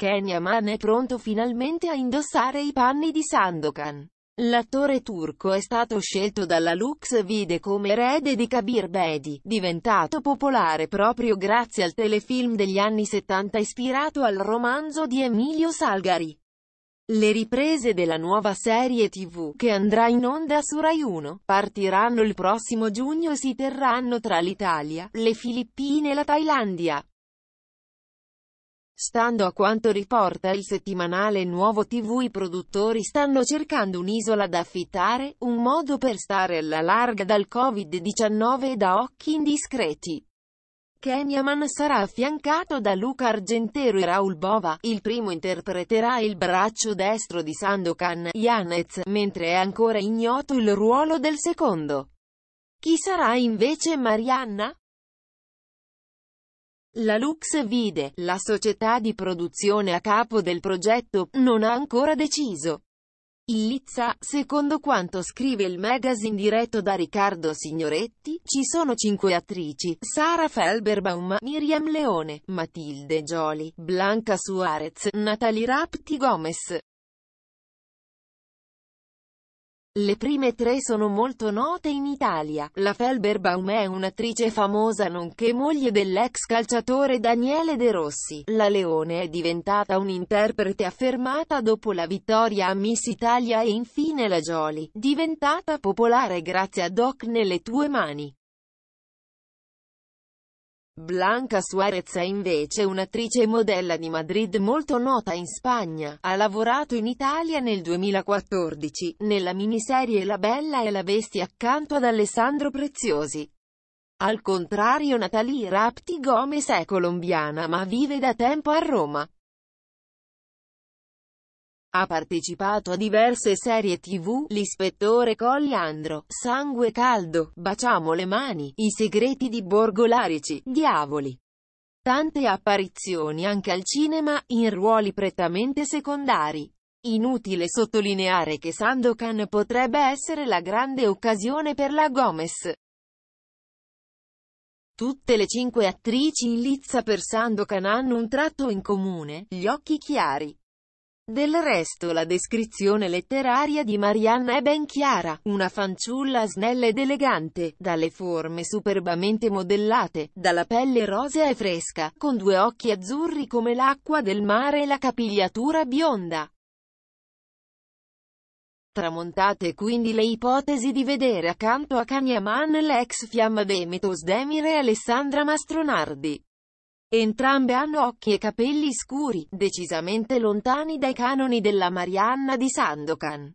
Kenya Man è pronto finalmente a indossare i panni di Sandokan. L'attore turco è stato scelto dalla Lux Vide come erede di Kabir Bedi, diventato popolare proprio grazie al telefilm degli anni 70 ispirato al romanzo di Emilio Salgari. Le riprese della nuova serie tv, che andrà in onda su Rai 1, partiranno il prossimo giugno e si terranno tra l'Italia, le Filippine e la Thailandia. Stando a quanto riporta il settimanale Nuovo TV i produttori stanno cercando un'isola da affittare, un modo per stare alla larga dal Covid-19 e da occhi indiscreti. Kenyaman sarà affiancato da Luca Argentero e Raul Bova, il primo interpreterà il braccio destro di Sandokan, Yanez, mentre è ancora ignoto il ruolo del secondo. Chi sarà invece Marianna? La Lux Vide, la società di produzione a capo del progetto, non ha ancora deciso. In Lizza, secondo quanto scrive il magazine diretto da Riccardo Signoretti, ci sono cinque attrici, Sara Felberbaum, Miriam Leone, Matilde Gioli, Blanca Suarez, Natalie Rapti Gomez, le prime tre sono molto note in Italia. La Felberbaum è un'attrice famosa nonché moglie dell'ex calciatore Daniele De Rossi. La Leone è diventata un'interprete affermata dopo la vittoria a Miss Italia e infine la Jolie, diventata popolare grazie a Doc nelle tue mani. Blanca Suarez è invece un'attrice e modella di Madrid molto nota in Spagna. Ha lavorato in Italia nel 2014, nella miniserie La Bella e la Bestia accanto ad Alessandro Preziosi. Al contrario Natalie Rapti Gomez è colombiana ma vive da tempo a Roma. Ha partecipato a diverse serie tv, L'ispettore Colliandro, Sangue caldo, Baciamo le mani, I segreti di Borgo Larici, Diavoli. Tante apparizioni anche al cinema, in ruoli prettamente secondari. Inutile sottolineare che Sandokan potrebbe essere la grande occasione per la Gomez. Tutte le cinque attrici in lizza per Sandokan hanno un tratto in comune, gli occhi chiari. Del resto la descrizione letteraria di Marianna è ben chiara, una fanciulla snella ed elegante, dalle forme superbamente modellate, dalla pelle rosea e fresca, con due occhi azzurri come l'acqua del mare e la capigliatura bionda. Tramontate quindi le ipotesi di vedere accanto a Kanyaman l'ex fiamma Demetos Demire e Alessandra Mastronardi. Entrambe hanno occhi e capelli scuri, decisamente lontani dai canoni della Marianna di Sandokan.